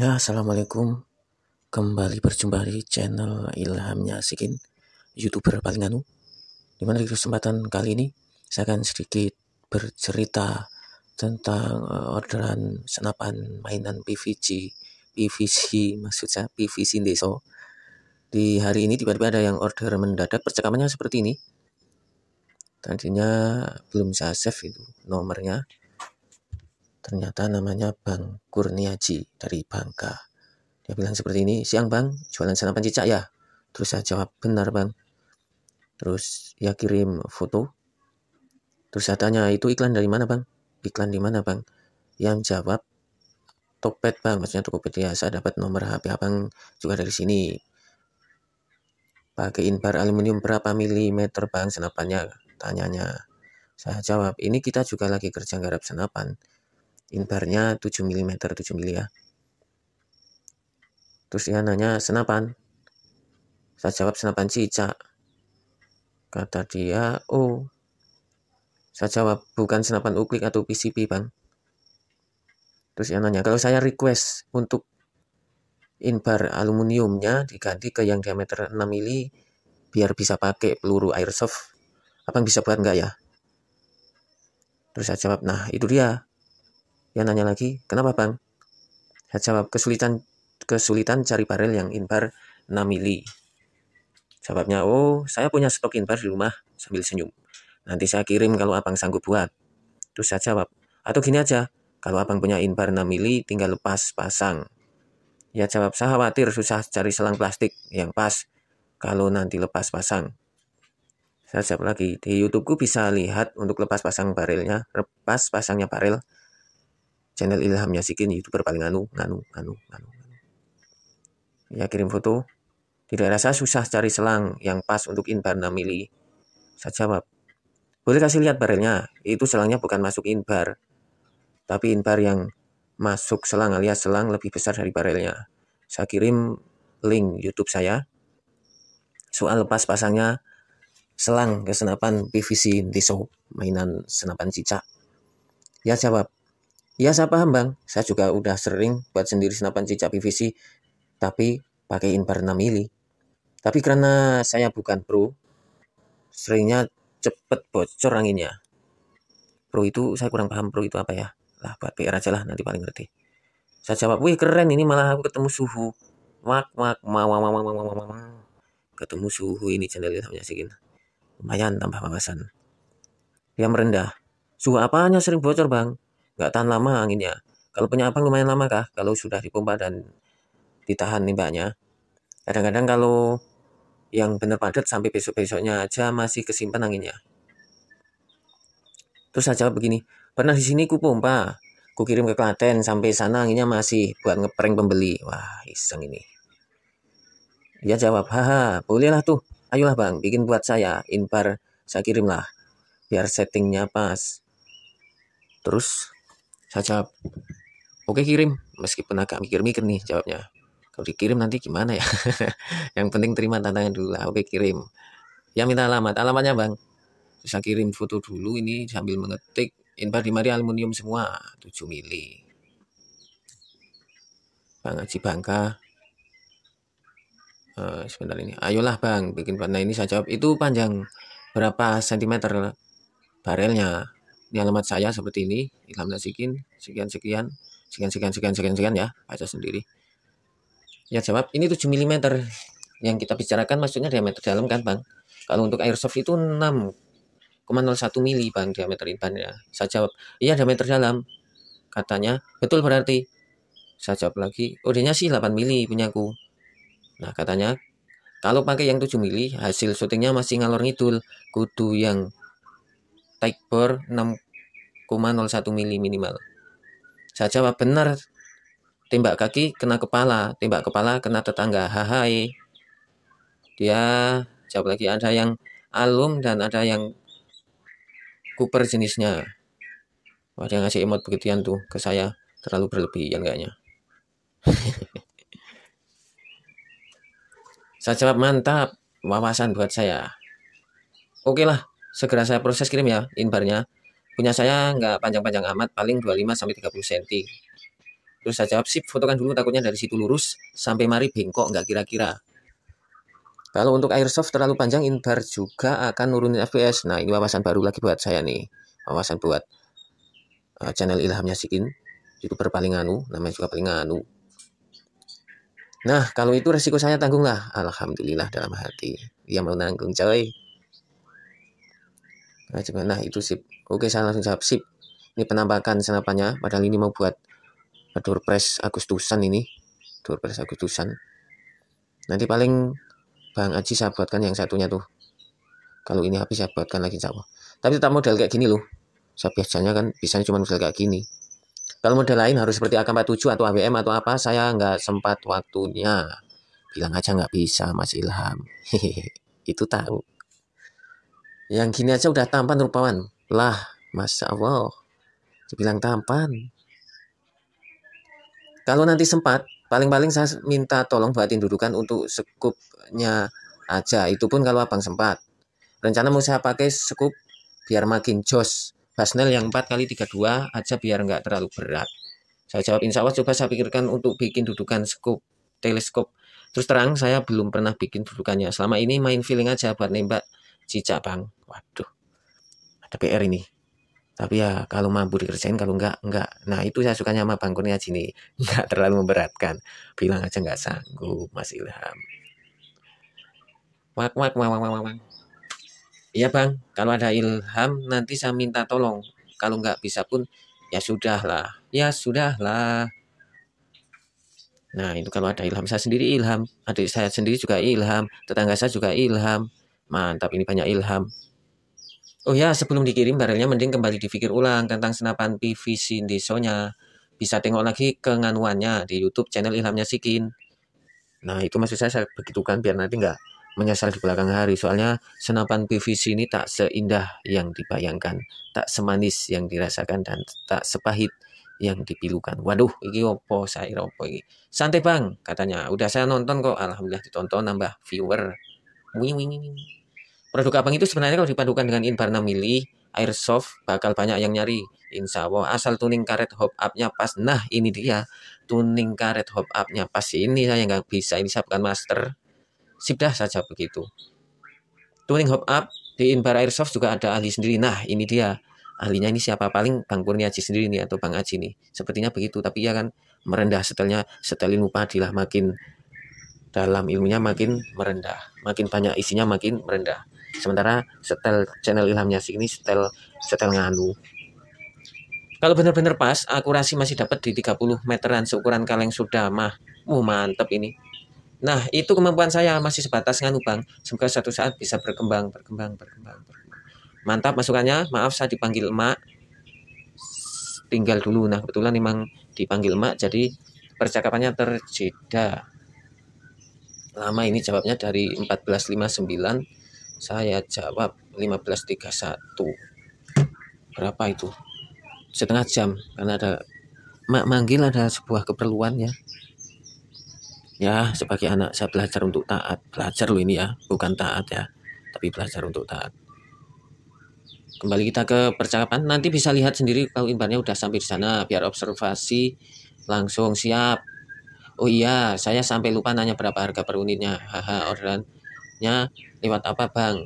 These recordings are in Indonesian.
Ya, assalamualaikum. Kembali berjumpa di channel Ilhamnya Sikin, youtuber paling anu. Dimana di kesempatan kali ini saya akan sedikit bercerita tentang eh, orderan senapan mainan PVC, PVC maksud saya PVC Deso. Di hari ini tiba-tiba ada yang order mendadak percakapannya seperti ini. Tadinya belum saya save itu nomornya ternyata namanya Bang Kurniaji dari Bangka. Dia bilang seperti ini, siang Bang, jualan senapan cicak ya? Terus saya jawab, benar Bang. Terus ya kirim foto. Terus saya tanya, itu iklan dari mana Bang? Iklan di mana Bang? Yang jawab, Tokped Bang, maksudnya Tokopedia. Ya. Saya dapat nomor HP Abang juga dari sini. Pakai inbar aluminium berapa milimeter Bang senapannya? Tanyanya. Saya jawab, ini kita juga lagi kerja garap senapan inbarnya 7 mm 7 mm ya terus dia nanya senapan saya jawab senapan cicak kata dia oh saya jawab bukan senapan uklik atau PCP bang terus dia nanya kalau saya request untuk inbar aluminiumnya diganti ke yang diameter 6 mm biar bisa pakai peluru airsoft apa yang bisa buat enggak ya terus saya jawab nah itu dia yang nanya lagi, kenapa bang? Saya jawab, kesulitan kesulitan cari barel yang inbar 6 mili. Jawabnya, oh saya punya stok inbar di rumah sambil senyum. Nanti saya kirim kalau abang sanggup buat. Terus saya jawab, atau gini aja, kalau abang punya inbar 6 mili tinggal lepas pasang. Ya jawab, saya khawatir susah cari selang plastik yang pas kalau nanti lepas pasang. Saya jawab lagi, di YouTubeku bisa lihat untuk lepas pasang barelnya, lepas pasangnya barel channel Ilham Yasikin youtuber paling anu anu anu anu ya kirim foto tidak rasa susah cari selang yang pas untuk inbar 6 mili saya jawab boleh kasih lihat barelnya itu selangnya bukan masuk inbar tapi inbar yang masuk selang alias selang lebih besar dari barelnya saya kirim link YouTube saya soal lepas pasangnya selang kesenapan PVC Diso mainan senapan cicak ya jawab Iya, saya paham bang, saya juga udah sering buat sendiri senapan cicak PVC, tapi pakai impar 6 mili. Tapi karena saya bukan pro, seringnya cepet bocor anginnya. Pro itu saya kurang paham pro itu apa ya. Lah buat PR aja lah nanti paling ngerti. Saya jawab, wih keren ini malah aku ketemu suhu. Mak mak mak mak mak mak mak mak. Ketemu suhu ini channel punya segini. Lumayan tambah wawasan. Yang merendah. Suhu apanya sering bocor bang? nggak tahan lama anginnya. Kalau punya apa lumayan lama kah? Kalau sudah dipompa dan ditahan nih limbahnya. Kadang-kadang kalau yang benar padat sampai besok-besoknya aja masih kesimpan anginnya. Terus saya jawab begini, pernah di sini ku pompa, ku kirim ke Klaten sampai sana anginnya masih buat ngeprank pembeli. Wah, iseng ini. Dia jawab, haha, bolehlah tuh. Ayolah bang, bikin buat saya, inbar, saya kirimlah. Biar settingnya pas. Terus saya jawab, oke kirim, meskipun agak mikir-mikir nih jawabnya. Kalau dikirim nanti gimana ya? yang penting terima tantangan dulu lah, oke kirim. Ya minta alamat, alamatnya bang. Bisa kirim foto dulu ini sambil mengetik di mari aluminium semua 7 mili. Bang Haji Bangka, Uh, sebentar ini ayolah bang bikin warna ini saya jawab itu panjang berapa sentimeter barelnya ini alamat saya seperti ini Ilham Nasikin sekian sekian sekian sekian sekian sekian sekian ya baca sendiri ya jawab ini 7 mm yang kita bicarakan maksudnya diameter dalam kan bang kalau untuk airsoft itu 6 6,01 mili bang diameter intan ya saya jawab iya diameter dalam katanya betul berarti saya jawab lagi odenya oh, sih 8 mili punyaku nah katanya kalau pakai yang 7 mili hasil syutingnya masih ngalor ngidul kudu yang tight bore 6,01 mili minimal. Saya jawab benar. Tembak kaki kena kepala, tembak kepala kena tetangga. Hahai. Dia jawab lagi ada yang alum dan ada yang Cooper jenisnya. Wah, dia ngasih emot begituan tuh ke saya. Terlalu berlebihan kayaknya. saya jawab mantap. Wawasan buat saya. Oke lah segera saya proses kirim ya inbarnya punya saya nggak panjang-panjang amat paling 25 sampai 30 cm terus saya jawab sip fotokan dulu takutnya dari situ lurus sampai mari bengkok nggak kira-kira kalau untuk airsoft terlalu panjang inbar juga akan nurunin FPS nah ini wawasan baru lagi buat saya nih wawasan buat uh, channel ilhamnya Sikin youtuber paling anu namanya juga paling anu Nah, kalau itu resiko saya tanggung lah Alhamdulillah dalam hati. Dia mau nanggung, coy. Wajib. Nah, nah, itu sip. Oke, saya langsung jawab sip. Ini penampakan senapannya. Padahal ini mau buat door Agustusan ini. Door press Agustusan. Nanti paling Bang Aji saya buatkan yang satunya tuh. Kalau ini habis saya buatkan lagi sama. Tapi tetap model kayak gini loh. Saya biasanya kan bisanya cuma model kayak gini. Kalau model lain harus seperti AK47 atau AWM atau apa, saya nggak sempat waktunya. Bilang aja nggak bisa, Mas Ilham. Itu tahu. Yang gini aja udah tampan rupawan. Lah, Masya Allah. Dibilang tampan. Kalau nanti sempat, paling-paling saya minta tolong buatin dudukan untuk sekupnya aja. Itu pun kalau abang sempat. Rencana mau saya pakai sekup biar makin jos. Basnel yang 4 kali 32 aja biar nggak terlalu berat. Saya jawab insya Allah coba saya pikirkan untuk bikin dudukan sekup teleskop. Terus terang saya belum pernah bikin dudukannya. Selama ini main feeling aja buat nembak cicak bang waduh ada PR ini tapi ya kalau mampu dikerjain kalau enggak enggak nah itu saya sukanya sama Bang Kurnia sini enggak terlalu memberatkan bilang aja enggak sanggup Mas Ilham wak wak wak wak wak wak iya Bang kalau ada Ilham nanti saya minta tolong kalau enggak bisa pun ya sudahlah ya sudahlah nah itu kalau ada Ilham saya sendiri Ilham adik saya sendiri juga Ilham tetangga saya juga Ilham mantap ini banyak Ilham Oh ya, sebelum dikirim barangnya mending kembali dipikir ulang tentang senapan PVC desonya. Bisa tengok lagi kenganuannya di YouTube channel Ilhamnya Sikin. Nah, itu maksud saya saya begitukan biar nanti nggak menyesal di belakang hari. Soalnya senapan PVC ini tak seindah yang dibayangkan, tak semanis yang dirasakan dan tak sepahit yang dipilukan. Waduh, iki opo saya opo iki. Santai bang, katanya. Udah saya nonton kok, alhamdulillah ditonton nambah viewer. Wih wih wing. Produk abang itu sebenarnya kalau dipadukan dengan Inbarna Mili, Airsoft, bakal banyak yang nyari. Insya Allah, asal tuning karet hop up-nya pas. Nah, ini dia. Tuning karet hop up-nya pas. Ini saya nggak bisa, ini saya bukan master. Sudah saja begitu. Tuning hop up di Inbar Airsoft juga ada ahli sendiri. Nah, ini dia. Ahlinya ini siapa? Paling Bang Aji sendiri nih atau Bang Aji nih. Sepertinya begitu, tapi ya kan merendah setelnya setel ilmu padilah makin dalam ilmunya makin merendah, makin banyak isinya makin merendah sementara setel channel ilhamnya sini setel setel nganu kalau benar-benar pas akurasi masih dapat di 30 meteran seukuran kaleng sudah mah uh, mantep ini nah itu kemampuan saya masih sebatas nganu bang semoga suatu saat bisa berkembang berkembang berkembang, berkembang. mantap masukannya maaf saya dipanggil emak tinggal dulu nah kebetulan memang dipanggil emak jadi percakapannya terjeda lama ini jawabnya dari 1459 saya jawab 15.31. Berapa itu? Setengah jam karena ada mak manggil ada sebuah keperluan ya. Ya, sebagai anak saya belajar untuk taat. Belajar loh ini ya, bukan taat ya, tapi belajar untuk taat. Kembali kita ke percakapan. Nanti bisa lihat sendiri kalau imbarnya udah sampai di sana biar observasi langsung siap. Oh iya, saya sampai lupa nanya berapa harga per unitnya. Haha, orderan selanjutnya lewat apa bang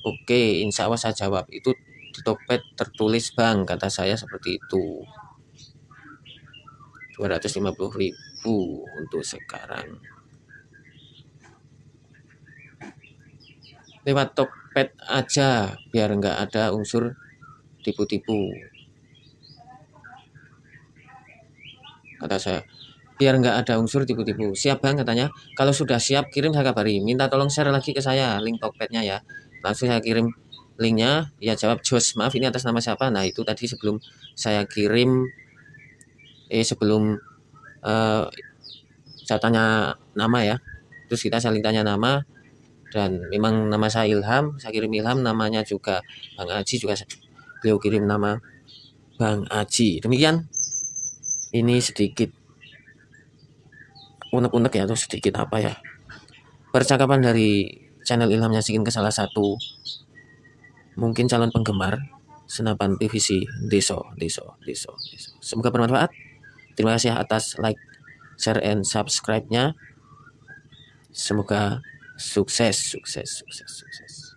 Oke, insya Allah saya jawab. Itu di topet tertulis bang, kata saya seperti itu. 250 ribu untuk sekarang. Lewat topet aja, biar nggak ada unsur tipu-tipu. Kata saya, biar nggak ada unsur tipu-tipu siap bang katanya kalau sudah siap kirim saya kabari minta tolong share lagi ke saya link tokpetnya ya langsung saya kirim linknya ya jawab Jos maaf ini atas nama siapa nah itu tadi sebelum saya kirim eh sebelum eh, saya tanya nama ya terus kita saling tanya nama dan memang nama saya Ilham saya kirim Ilham namanya juga Bang Aji juga beliau kirim nama Bang Aji demikian ini sedikit unek-unek ya atau sedikit apa ya percakapan dari channel Ilham Yasikin ke salah satu mungkin calon penggemar senapan PVC Deso Deso Deso, Deso. semoga bermanfaat terima kasih atas like share and subscribe-nya semoga sukses sukses sukses sukses